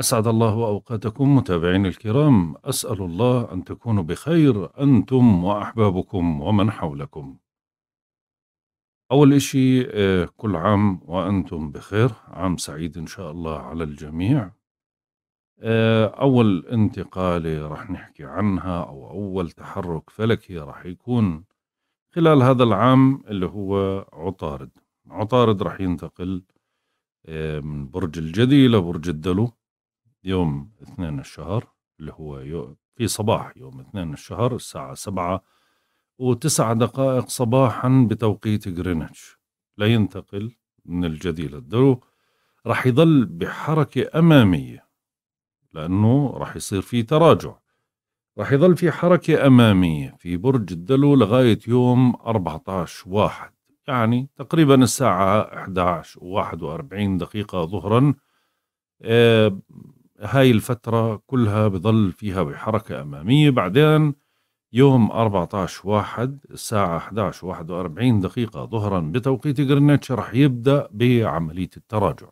أسعد الله أوقاتكم متابعين الكرام أسأل الله أن تكونوا بخير أنتم وأحبابكم ومن حولكم أول إشي آه، كل عام وأنتم بخير عام سعيد إن شاء الله على الجميع آه، أول انتقالة رح نحكي عنها أو أول تحرك فلكي رح يكون خلال هذا العام اللي هو عطارد عطارد رح ينتقل آه، من برج الجدي لبرج الدلو يوم اثنين الشهر اللي هو يو في صباح يوم اثنين الشهر الساعة سبعة وتسع دقائق صباحا بتوقيت غرينتش لا ينتقل من الجدي الدرو راح يظل بحركة أمامية لأنه راح يصير في تراجع راح يظل في حركة أمامية في برج الدلو لغاية يوم 14 واحد يعني تقريبا الساعة 11 و41 دقيقة ظهرا آه، هاي الفترة كلها بضل فيها بحركة أمامية بعدين يوم 14 واحد الساعة 11 41 دقيقة ظهرا بتوقيت غرينتش رح يبدأ بعملية التراجع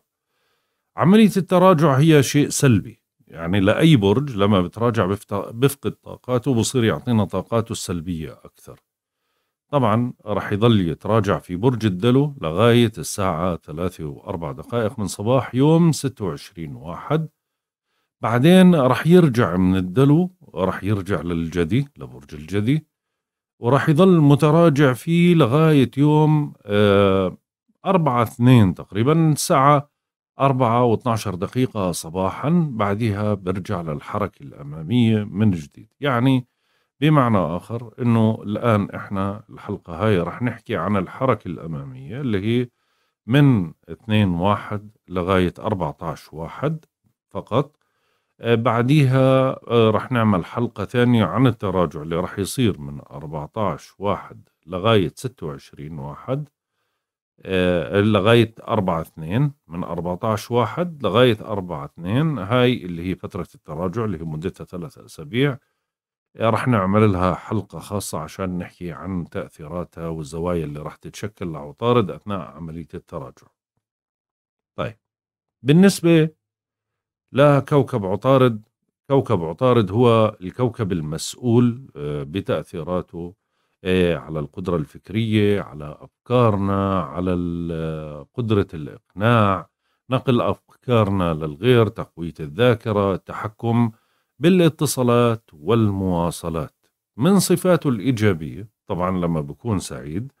عملية التراجع هي شيء سلبي يعني لأي برج لما بتراجع بفقد طاقاته بصير يعطينا طاقاته السلبية أكثر طبعا رح يضل يتراجع في برج الدلو لغاية الساعة 3 و4 دقائق من صباح يوم 26 واحد بعدين راح يرجع من الدلو راح يرجع للجدي لبرج الجدي وراح يظل متراجع فيه لغاية يوم آه، أربعة اثنين تقريبا الساعة أربعة واثناشر دقيقة صباحا بعدها برجع للحركة الأمامية من جديد يعني بمعنى آخر أنه الآن إحنا الحلقة هاي رح نحكي عن الحركة الأمامية اللي هي من 2 واحد لغاية 14 واحد فقط آه، بعديها آه، رح نعمل حلقة ثانية عن التراجع اللي رح يصير من 14 واحد لغاية 26 آه، واحد لغاية 4 2 من 14 واحد لغاية 4 2 هاي اللي هي فترة التراجع اللي هي مدتها ثلاثة أسابيع رح نعمل لها حلقة خاصة عشان نحكي عن تأثيراتها والزوايا اللي رح تتشكل لعطارد أثناء عملية التراجع طيب بالنسبة لا كوكب عطارد كوكب عطارد هو الكوكب المسؤول آه، بتأثيراته آه، على القدرة الفكرية على أفكارنا على آه، قدرة الإقناع نقل أفكارنا للغير تقوية الذاكرة التحكم بالاتصالات والمواصلات من صفاته الإيجابية طبعا لما بكون سعيد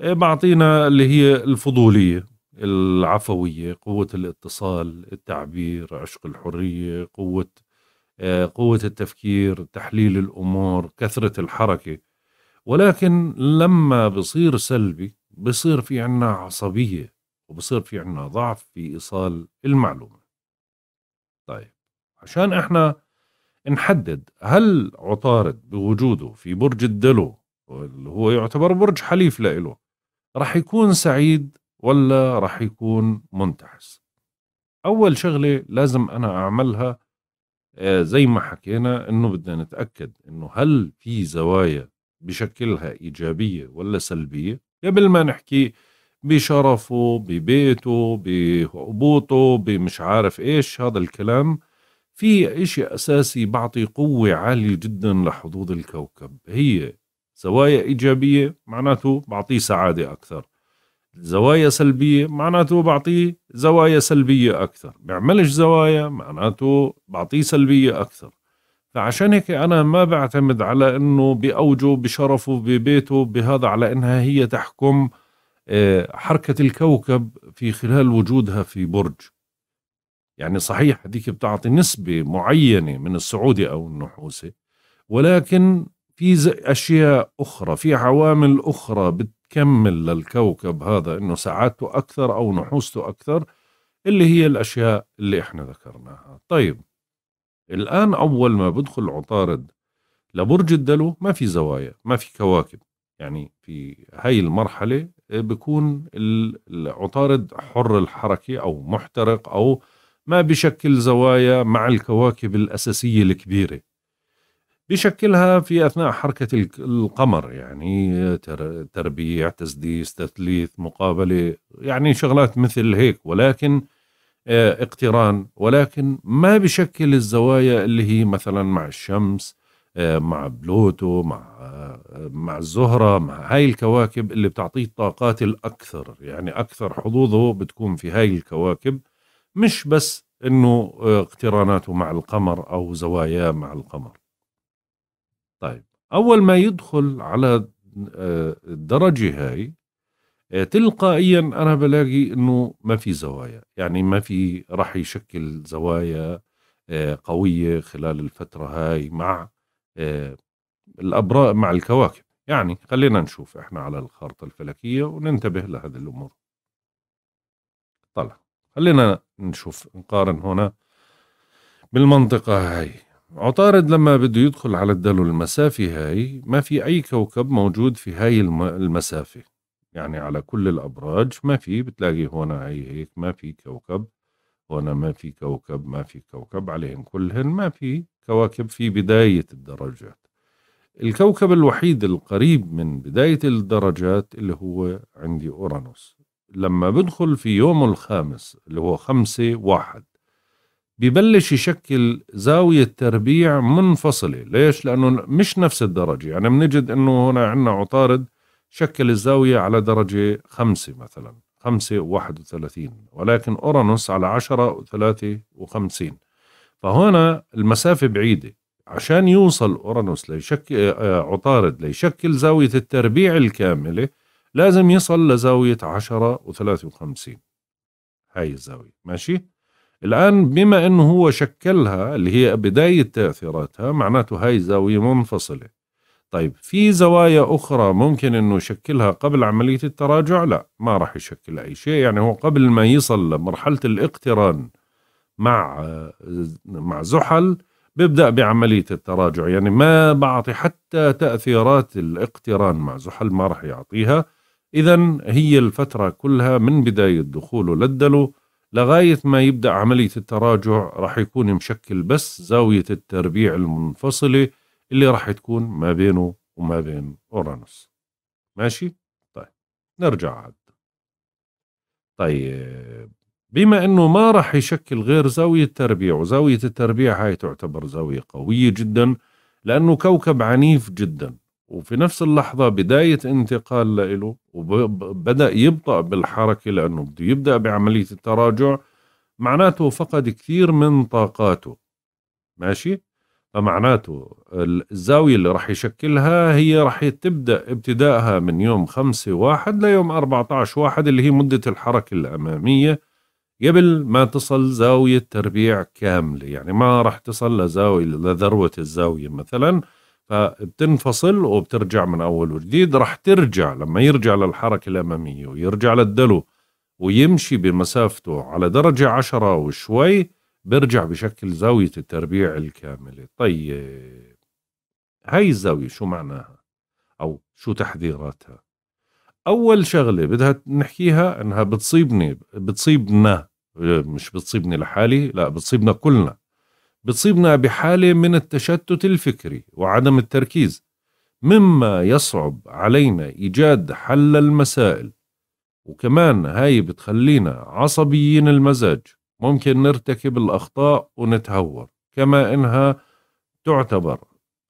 بعطينا اللي هي الفضولية العفوية قوة الاتصال التعبير عشق الحرية قوة آه، قوة التفكير تحليل الأمور كثرة الحركة ولكن لما بصير سلبي بصير في عنا عصبية وبصير في عنا ضعف في إيصال المعلومة طيب عشان إحنا نحدد هل عطارد بوجوده في برج الدلو اللي هو يعتبر برج حليف لإله رح يكون سعيد ولا رح يكون منتحس أول شغلة لازم أنا أعملها آه، زي ما حكينا أنه بدنا نتأكد أنه هل في زوايا بشكلها إيجابية ولا سلبية قبل ما نحكي بشرفه ببيته بهبوطه بمش عارف إيش هذا الكلام في إشي أساسي بعطي قوة عالية جدا لحظوظ الكوكب هي زوايا إيجابية معناته بعطيه سعادة أكثر زوايا سلبية معناته بعطيه زوايا سلبية أكثر بيعملش زوايا معناته بعطيه سلبية أكثر فعشان هيك أنا ما بعتمد على أنه بأوجه بشرفه ببيته بهذا على أنها هي تحكم آه، حركة الكوكب في خلال وجودها في برج يعني صحيح هذيك بتعطي نسبة معينة من السعودي أو النحوسة ولكن في أشياء أخرى في عوامل أخرى بت تكمل للكوكب هذا انه سعادته اكثر او نحوسته اكثر اللي هي الاشياء اللي احنا ذكرناها طيب الان اول ما بدخل عطارد لبرج الدلو ما في زوايا ما في كواكب يعني في هاي المرحله آه، بكون العطارد حر الحركه او محترق او ما بشكل زوايا مع الكواكب الاساسيه الكبيره بيشكلها في أثناء حركة القمر يعني تربيع تسديس تثليث مقابلة يعني شغلات مثل هيك ولكن آه، اقتران ولكن ما بشكل الزوايا اللي هي مثلا مع الشمس آه، مع بلوتو مع آه، مع الزهرة مع هاي الكواكب اللي بتعطيه الطاقات الأكثر يعني أكثر حظوظه بتكون في هاي الكواكب مش بس انه اقتراناته مع القمر او زواياه مع القمر طيب أول ما يدخل على آه، الدرجة هاي آه، تلقائيا أنا بلاقي أنه ما في زوايا يعني ما في رح يشكل زوايا آه، قوية خلال الفترة هاي مع الأبراء مع الكواكب يعني خلينا نشوف إحنا على الخارطة الفلكية وننتبه لهذه الأمور طلع خلينا نشوف نقارن هنا بالمنطقة هاي عطارد لما بده يدخل على الدلو المسافة هاي ما في أي كوكب موجود في هاي المسافة يعني على كل الأبراج ما في بتلاقي هون هي هيك ما في كوكب هون ما في كوكب ما في كوكب عليهم كلهن ما في كواكب في بداية الدرجات الكوكب الوحيد القريب من بداية الدرجات اللي هو عندي أورانوس لما بدخل في يومه الخامس اللي هو خمسة واحد ببلش يشكل زاوية تربيع منفصلة ليش؟ لأنه مش نفس الدرجة يعني بنجد أنه هنا عندنا عطارد شكل الزاوية على درجة خمسة مثلا خمسة وواحد وثلاثين ولكن أورانوس على عشرة وثلاثة وخمسين فهنا المسافة بعيدة عشان يوصل أورانوس ليشكل آه، عطارد ليشكل زاوية التربيع الكاملة لازم يصل لزاوية عشرة وثلاثة وخمسين هاي الزاوية ماشي؟ الآن بما أنه هو شكلها اللي هي بداية تأثيراتها معناته هاي زاوية منفصلة طيب في زوايا أخرى ممكن أنه يشكلها قبل عملية التراجع لا ما راح يشكل أي شيء يعني هو قبل ما يصل لمرحلة الاقتران مع مع زحل بيبدأ بعملية التراجع يعني ما بعطي حتى تأثيرات الاقتران مع زحل ما راح يعطيها إذا هي الفترة كلها من بداية دخوله للدلو لغاية ما يبدأ عملية التراجع راح يكون مشكل بس زاوية التربيع المنفصلة اللي راح تكون ما بينه وما بين أورانوس ماشي؟ طيب نرجع عاد طيب بما أنه ما راح يشكل غير زاوية تربيع وزاوية التربيع هاي تعتبر زاوية قوية جدا لأنه كوكب عنيف جدا وفي نفس اللحظة بداية انتقال لإله وبدأ يبطأ بالحركة لأنه بده يبدأ بعملية التراجع معناته فقد كثير من طاقاته ماشي فمعناته الزاوية اللي راح يشكلها هي راح تبدأ ابتدائها من يوم خمسة واحد ليوم 14 واحد اللي هي مدة الحركة الأمامية قبل ما تصل زاوية تربيع كاملة يعني ما راح تصل لزاوية لذروة الزاوية مثلاً فبتنفصل وبترجع من اول وجديد رح ترجع لما يرجع للحركه الاماميه ويرجع للدلو ويمشي بمسافته على درجه عشرة وشوي برجع بشكل زاويه التربيع الكامله طيب هاي الزاويه شو معناها او شو تحذيراتها اول شغله بدها نحكيها انها بتصيبني بتصيبنا مش بتصيبني لحالي لا بتصيبنا كلنا بتصيبنا بحالة من التشتت الفكري وعدم التركيز مما يصعب علينا إيجاد حل المسائل وكمان هاي بتخلينا عصبيين المزاج ممكن نرتكب الأخطاء ونتهور كما إنها تعتبر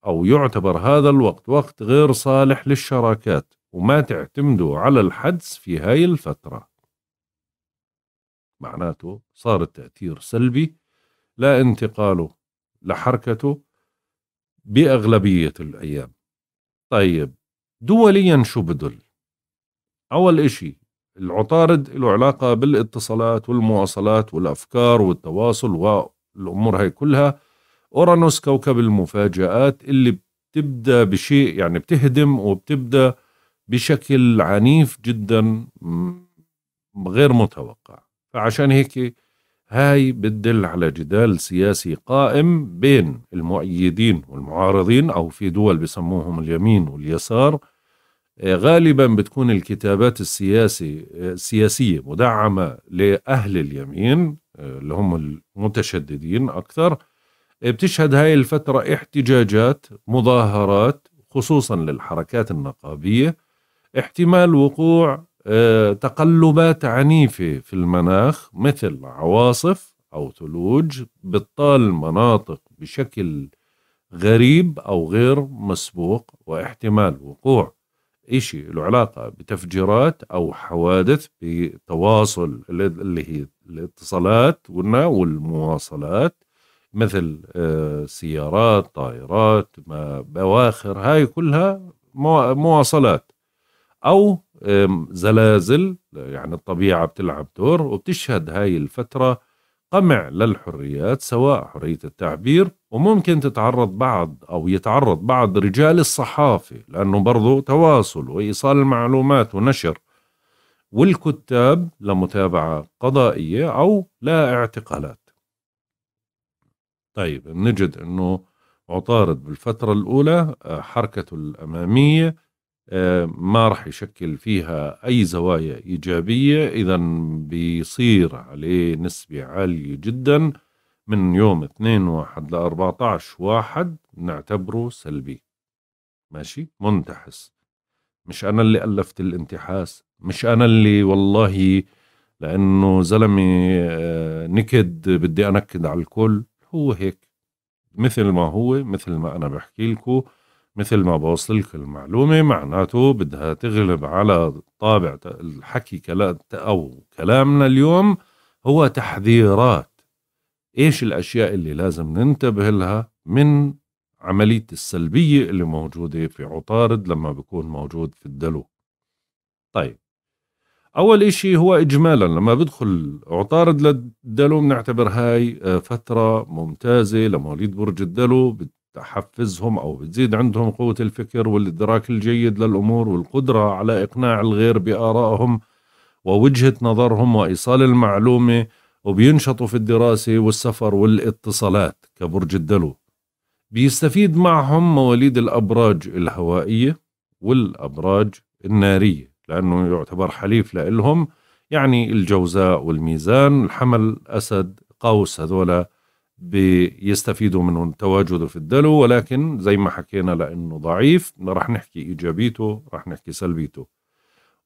أو يعتبر هذا الوقت وقت غير صالح للشراكات وما تعتمدوا على الحدس في هاي الفترة معناته صار التأثير سلبي لا انتقاله لحركته بأغلبية الأيام طيب دوليا شو بدل أول إشي العطارد له علاقة بالاتصالات والمواصلات والأفكار والتواصل والأمور هاي كلها أورانوس كوكب المفاجآت اللي بتبدأ بشيء يعني بتهدم وبتبدأ بشكل عنيف جدا غير متوقع فعشان هيك هاي بتدل على جدال سياسي قائم بين المؤيدين والمعارضين أو في دول بسموهم اليمين واليسار آه، غالبا بتكون الكتابات السياسي السياسية آه، مدعمة لأهل اليمين آه، اللي هم المتشددين أكثر بتشهد هاي الفترة احتجاجات مظاهرات خصوصا للحركات النقابية احتمال وقوع آه، تقلبات عنيفة في المناخ مثل عواصف أو ثلوج بطال مناطق بشكل غريب أو غير مسبوق واحتمال وقوع إشي له علاقة بتفجيرات أو حوادث بتواصل اللي هي الاتصالات قلنا والمواصلات مثل آه، سيارات طائرات بواخر هاي كلها مواصلات أو زلازل يعني الطبيعة بتلعب دور وبتشهد هاي الفترة قمع للحريات سواء حرية التعبير وممكن تتعرض بعض أو يتعرض بعض رجال الصحافة لأنه برضو تواصل وإيصال المعلومات ونشر والكتاب لمتابعة قضائية أو لا اعتقالات طيب نجد أنه عطارد بالفترة الأولى آه، حركته الأمامية ما راح يشكل فيها أي زوايا إيجابية إذا بيصير عليه نسبة عالية جدا من يوم 2 واحد ل 14 واحد نعتبره سلبي ماشي منتحس مش أنا اللي ألفت الانتحاس مش أنا اللي والله لأنه زلمة آه، نكد بدي أنكد على الكل هو هيك مثل ما هو مثل ما أنا بحكي لكم مثل ما بوصل لك المعلومة معناته بدها تغلب على طابع الحكي أو كلامنا اليوم هو تحذيرات إيش الأشياء اللي لازم ننتبه لها من عملية السلبية اللي موجودة في عطارد لما بيكون موجود في الدلو طيب أول إشي هو إجمالا لما بدخل عطارد للدلو بنعتبر هاي آه، فترة ممتازة لمواليد برج الدلو تحفزهم أو بتزيد عندهم قوة الفكر والإدراك الجيد للأمور والقدرة على إقناع الغير بآرائهم ووجهة نظرهم وإيصال المعلومة وبينشطوا في الدراسة والسفر والاتصالات كبرج الدلو بيستفيد معهم مواليد الأبراج الهوائية والأبراج النارية لأنه يعتبر حليف لهم يعني الجوزاء والميزان الحمل أسد قوس هذولا بيستفيدوا من تواجده في الدلو ولكن زي ما حكينا لأنه ضعيف رح نحكي إيجابيته رح نحكي سلبيته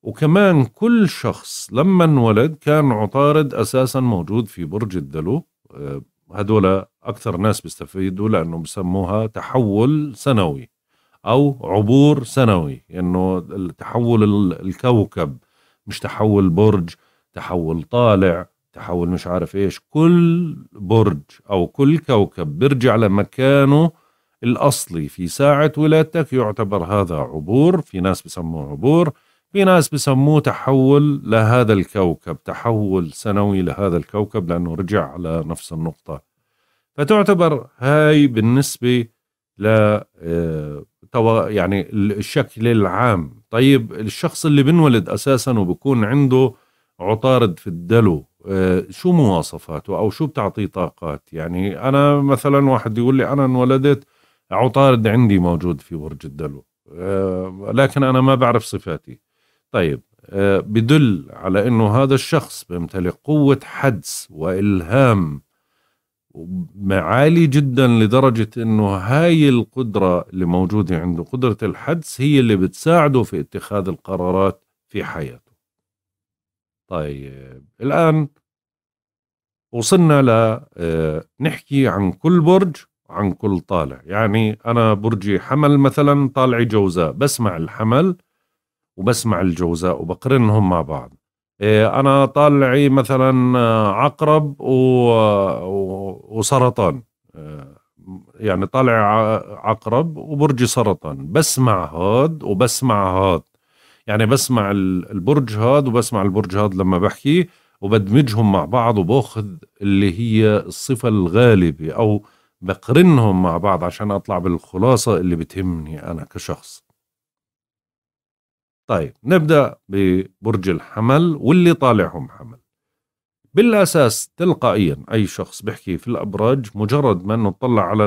وكمان كل شخص لما انولد كان عطارد أساسا موجود في برج الدلو آه، هدول أكثر ناس بيستفيدوا لأنه بسموها تحول سنوي أو عبور سنوي إنه يعني تحول الكوكب مش تحول برج تحول طالع تحول مش عارف ايش كل برج او كل كوكب بيرجع لمكانه الاصلي في ساعه ولادتك يعتبر هذا عبور في ناس بسموه عبور في ناس بسموه تحول لهذا الكوكب تحول سنوي لهذا الكوكب لانه رجع على نفس النقطه فتعتبر هاي بالنسبه ل آه، يعني الشكل العام طيب الشخص اللي بنولد اساسا وبكون عنده عطارد في الدلو آه، شو مواصفاته او شو بتعطيه طاقات يعني انا مثلا واحد يقول لي انا انولدت عطارد عندي موجود في برج الدلو آه، لكن انا ما بعرف صفاتي طيب آه، بدل على انه هذا الشخص بيمتلك قوه حدس والهام عالي جدا لدرجه انه هاي القدره اللي موجوده عنده قدره الحدس هي اللي بتساعده في اتخاذ القرارات في حياته طيب الآن وصلنا ل آه، نحكي عن كل برج عن كل طالع يعني أنا برجي حمل مثلا طالعي جوزاء بسمع الحمل وبسمع الجوزاء وبقرنهم مع بعض إيه، أنا طالعي مثلا آه، عقرب وسرطان آه، يعني طالع عقرب وبرجي سرطان بسمع هاد وبسمع هاد يعني بسمع البرج هذا وبسمع البرج هذا لما بحكي وبدمجهم مع بعض وباخذ اللي هي الصفة الغالبة أو بقرنهم مع بعض عشان أطلع بالخلاصة اللي بتهمني أنا كشخص طيب نبدأ ببرج الحمل واللي طالعهم حمل بالأساس تلقائيا أي شخص بحكي في الأبراج مجرد ما أنه تطلع على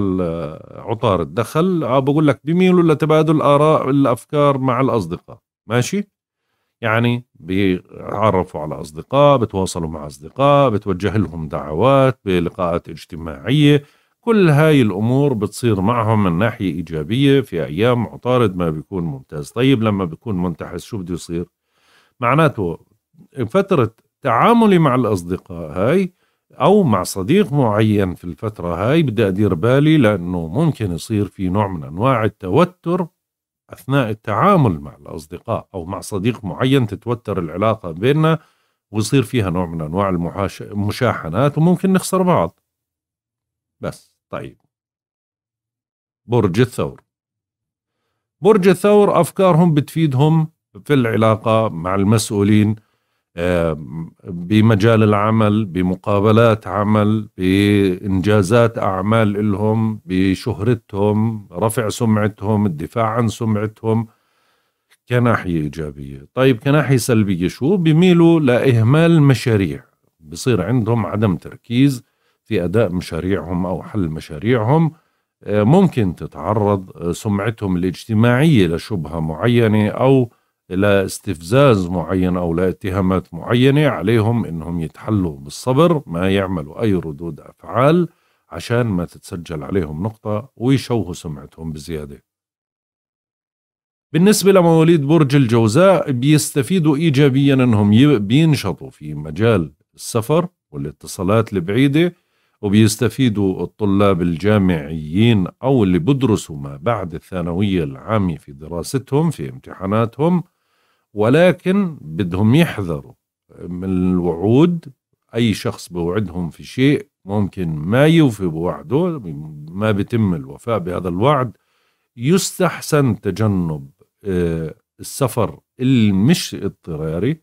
عطار الدخل آه، بقول لك بيميلوا لتبادل آراء الأفكار مع الأصدقاء ماشي يعني بيعرفوا على أصدقاء بتواصلوا مع أصدقاء بتوجه لهم دعوات بلقاءات اجتماعية كل هاي الأمور بتصير معهم من ناحية إيجابية في أيام عطارد ما بيكون ممتاز طيب لما بيكون منتحس شو بده يصير معناته فترة تعاملي مع الأصدقاء هاي أو مع صديق معين في الفترة هاي بدي أدير بالي لأنه ممكن يصير في نوع من أنواع التوتر أثناء التعامل مع الأصدقاء أو مع صديق معين تتوتر العلاقة بيننا ويصير فيها نوع من أنواع المشاحنات وممكن نخسر بعض بس طيب برج الثور برج الثور أفكارهم بتفيدهم في العلاقة مع المسؤولين بمجال العمل بمقابلات عمل بإنجازات أعمال لهم بشهرتهم رفع سمعتهم الدفاع عن سمعتهم كناحية إيجابية طيب كناحية سلبية شو بيميلوا لإهمال المشاريع بصير عندهم عدم تركيز في أداء مشاريعهم أو حل مشاريعهم آه، ممكن تتعرض آه، سمعتهم الاجتماعية لشبهة معينة أو إلى استفزاز معين أو لاتهامات معينة عليهم إنهم يتحلوا بالصبر ما يعملوا أي ردود أفعال عشان ما تتسجل عليهم نقطة ويشوهوا سمعتهم بزيادة بالنسبة لمواليد برج الجوزاء بيستفيدوا إيجابيا أنهم بينشطوا في مجال السفر والاتصالات البعيدة وبيستفيدوا الطلاب الجامعيين أو اللي بدرسوا ما بعد الثانوية العامة في دراستهم في امتحاناتهم ولكن بدهم يحذروا من الوعود أي شخص بوعدهم في شيء ممكن ما يوفي بوعده ما بيتم الوفاء بهذا الوعد يستحسن تجنب آه، السفر المش اضطراري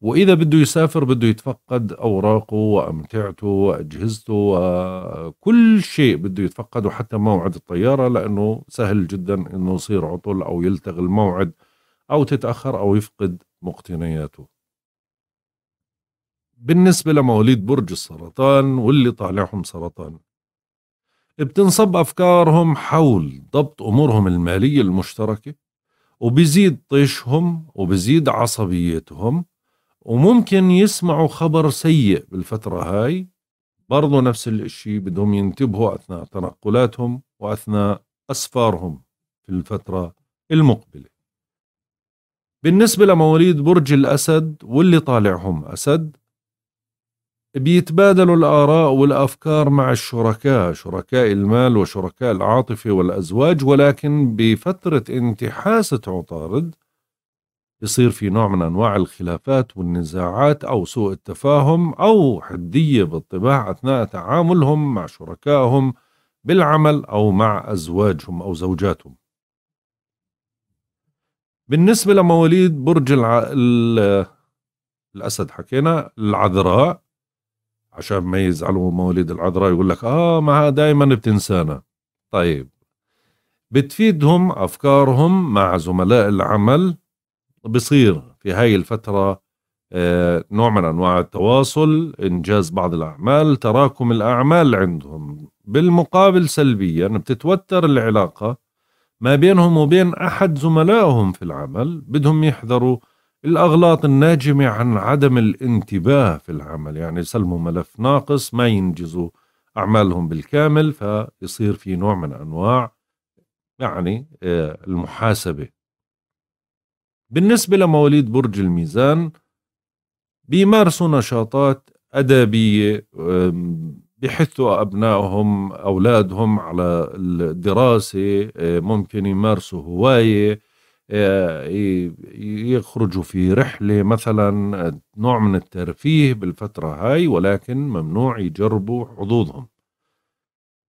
وإذا بده يسافر بده يتفقد أوراقه وأمتعته وأجهزته وكل شيء بده يتفقده حتى موعد الطيارة لأنه سهل جدا أنه يصير عطل أو يلتغي الموعد أو تتأخر أو يفقد مقتنياته بالنسبة لمواليد برج السرطان واللي طالعهم سرطان بتنصب أفكارهم حول ضبط أمورهم المالية المشتركة وبزيد طيشهم وبزيد عصبيتهم وممكن يسمعوا خبر سيء بالفترة هاي برضو نفس الشيء بدهم ينتبهوا أثناء تنقلاتهم وأثناء أسفارهم في الفترة المقبلة بالنسبة لمواليد برج الأسد واللي طالعهم أسد بيتبادلوا الآراء والأفكار مع الشركاء شركاء المال وشركاء العاطفة والأزواج ولكن بفترة انتحاسة عطارد يصير في نوع من أنواع الخلافات والنزاعات أو سوء التفاهم أو حدية بالطباع أثناء تعاملهم مع شركائهم بالعمل أو مع أزواجهم أو زوجاتهم بالنسبة لمواليد برج الع... ال... الأسد حكينا العذراء عشان ما يزعلوا مواليد العذراء يقول لك آه ما دائما بتنسانا طيب بتفيدهم أفكارهم مع زملاء العمل بصير في هاي الفترة آه، نوع من أنواع التواصل إنجاز بعض الأعمال تراكم الأعمال عندهم بالمقابل سلبيا بتتوتر العلاقة ما بينهم وبين أحد زملائهم في العمل بدهم يحذروا الأغلاط الناجمة عن عدم الانتباه في العمل يعني يسلموا ملف ناقص ما ينجزوا أعمالهم بالكامل فيصير في نوع من أنواع يعني آه، المحاسبة بالنسبة لمواليد برج الميزان بيمارسوا نشاطات أدبية بيحثوا أبنائهم أولادهم على الدراسة آه، ممكن يمارسوا هواية آه، يخرجوا في رحلة مثلا نوع من الترفيه بالفترة هاي ولكن ممنوع يجربوا حظوظهم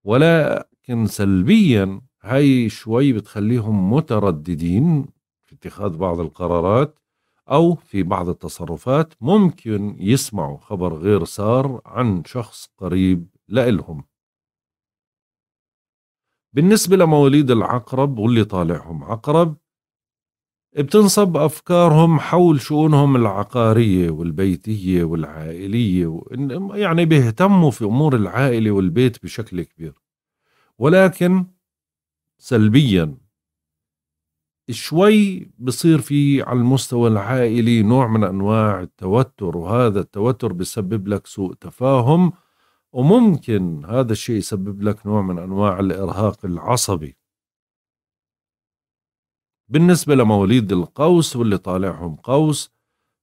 ولكن سلبيا هاي شوي بتخليهم مترددين في اتخاذ بعض القرارات أو في بعض التصرفات ممكن يسمعوا خبر غير سار عن شخص قريب لإلهم بالنسبة لمواليد العقرب واللي طالعهم عقرب بتنصب أفكارهم حول شؤونهم العقارية والبيتية والعائلية يعني بيهتموا في أمور العائلة والبيت بشكل كبير ولكن سلبيا شوي بصير في على المستوى العائلي نوع من انواع التوتر وهذا التوتر بسبب لك سوء تفاهم وممكن هذا الشيء يسبب لك نوع من انواع الارهاق العصبي بالنسبة لمواليد القوس واللي طالعهم قوس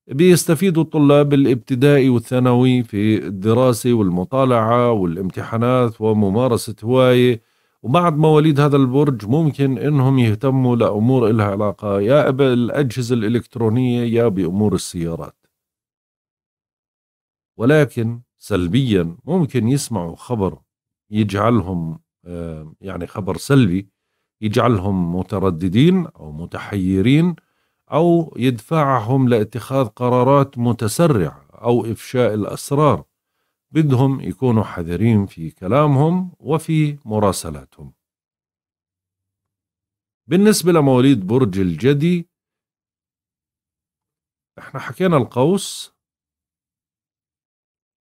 بيستفيدوا الطلاب الابتدائي والثانوي في الدراسة والمطالعة والامتحانات وممارسة هواية وبعض مواليد هذا البرج ممكن انهم يهتموا لامور لها علاقه يا بالاجهزه الالكترونيه يا بامور السيارات. ولكن سلبيا ممكن يسمعوا خبر يجعلهم آه، يعني خبر سلبي يجعلهم مترددين او متحيرين او يدفعهم لاتخاذ قرارات متسرعه او افشاء الاسرار بدهم يكونوا حذرين في كلامهم وفي مراسلاتهم بالنسبة لمواليد برج الجدي احنا حكينا القوس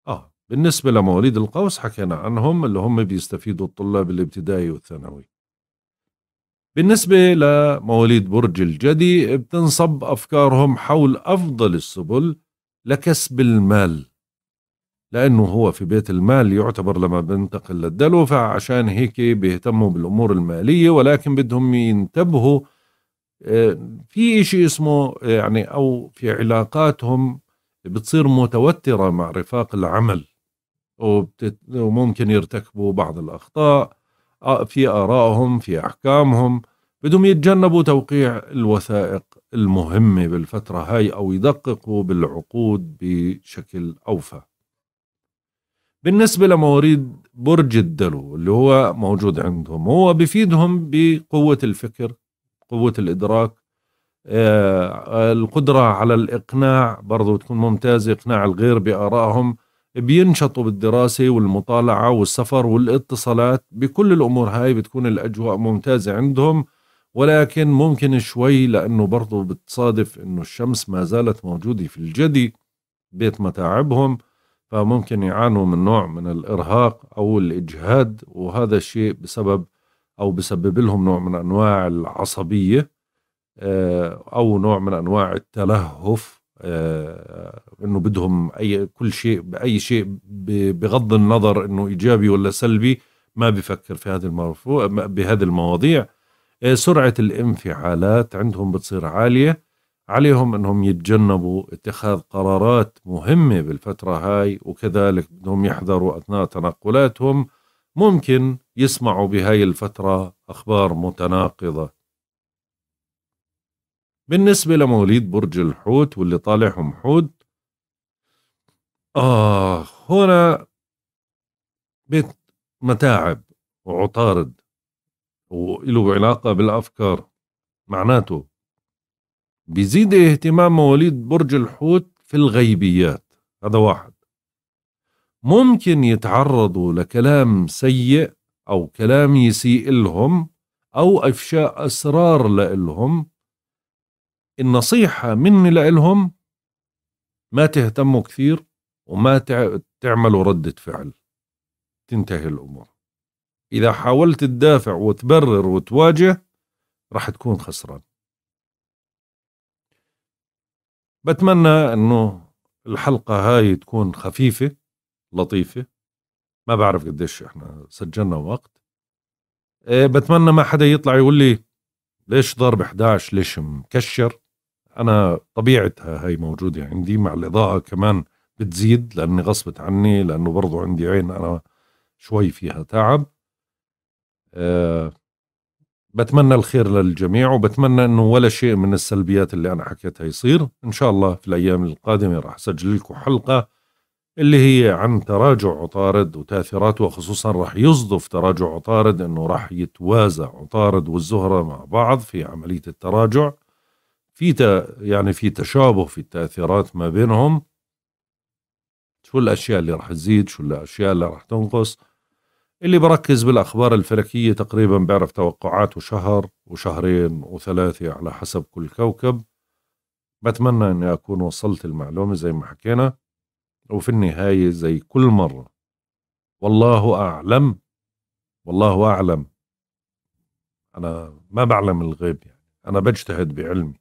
اه بالنسبة لمواليد القوس حكينا عنهم اللي هم بيستفيدوا الطلاب الابتدائي والثانوي بالنسبة لمواليد برج الجدي بتنصب أفكارهم حول أفضل السبل لكسب المال لأنه هو في بيت المال يعتبر لما بنتقل للدلو فعشان هيك بيهتموا بالأمور المالية ولكن بدهم ينتبهوا آه، في شيء اسمه آه، يعني أو في علاقاتهم بتصير متوترة مع رفاق العمل وممكن يرتكبوا بعض الأخطاء آه، في آرائهم في أحكامهم بدهم يتجنبوا توقيع الوثائق المهمة بالفترة هاي أو يدققوا بالعقود بشكل أوفى بالنسبة لمواريد برج الدلو اللي هو موجود عندهم هو بفيدهم بقوة الفكر قوة الإدراك آه، القدرة على الإقناع برضو تكون ممتازة إقناع الغير بآرائهم بينشطوا بالدراسة والمطالعة والسفر والاتصالات بكل الأمور هاي بتكون الأجواء ممتازة عندهم ولكن ممكن شوي لأنه برضو بتصادف أنه الشمس ما زالت موجودة في الجدي بيت متاعبهم فممكن يعانوا من نوع من الارهاق او الاجهاد وهذا الشيء بسبب او بسبب لهم نوع من انواع العصبيه آه، او نوع من انواع التلهف آه، انه بدهم اي كل شيء باي شيء بغض النظر انه ايجابي ولا سلبي ما بفكر في هذه المرفوع بهذه المواضيع آه، سرعه الانفعالات عندهم بتصير عاليه عليهم أنهم يتجنبوا اتخاذ قرارات مهمة بالفترة هاي وكذلك بدهم يحذروا أثناء تنقلاتهم ممكن يسمعوا بهاي الفترة أخبار متناقضة بالنسبة لمواليد برج الحوت واللي طالعهم حوت آه هنا بيت متاعب وعطارد وله علاقة بالأفكار معناته بيزيد اهتمام مواليد برج الحوت في الغيبيات هذا واحد ممكن يتعرضوا لكلام سيء أو كلام يسيء لهم أو إفشاء أسرار لإلهم النصيحة مني لإلهم ما تهتموا كثير وما تعملوا ردة فعل تنتهي الأمور إذا حاولت تدافع وتبرر وتواجه راح تكون خسران بتمنى انه الحلقه هاي تكون خفيفه لطيفه ما بعرف قديش احنا سجلنا وقت أه بتمنى ما حدا يطلع يقول لي ليش ضرب 11 ليش مكشر انا طبيعتها هاي موجوده عندي مع الاضاءه كمان بتزيد لاني غصبت عني لانه برضو عندي عين انا شوي فيها تعب أه بتمنى الخير للجميع وبتمنى انه ولا شيء من السلبيات اللي انا حكيتها يصير ان شاء الله في الايام القادمه راح اسجل لكم حلقه اللي هي عن تراجع عطارد وتاثيراته وخصوصا راح يصدف تراجع عطارد انه راح يتوازى عطارد والزهره مع بعض في عمليه التراجع في ت... يعني في تشابه في التاثيرات ما بينهم شو الاشياء اللي راح تزيد شو الاشياء اللي راح تنقص اللي بركز بالأخبار الفلكية تقريبا بيعرف توقعاته شهر وشهرين وثلاثة على حسب كل كوكب بتمنى أني أكون وصلت المعلومة زي ما حكينا وفي النهاية زي كل مرة والله أعلم والله أعلم أنا ما بعلم الغيب يعني أنا بجتهد بعلمي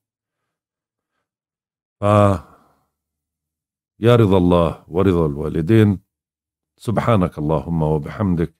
ف يا رضا الله ورضا الوالدين سبحانك اللهم وبحمدك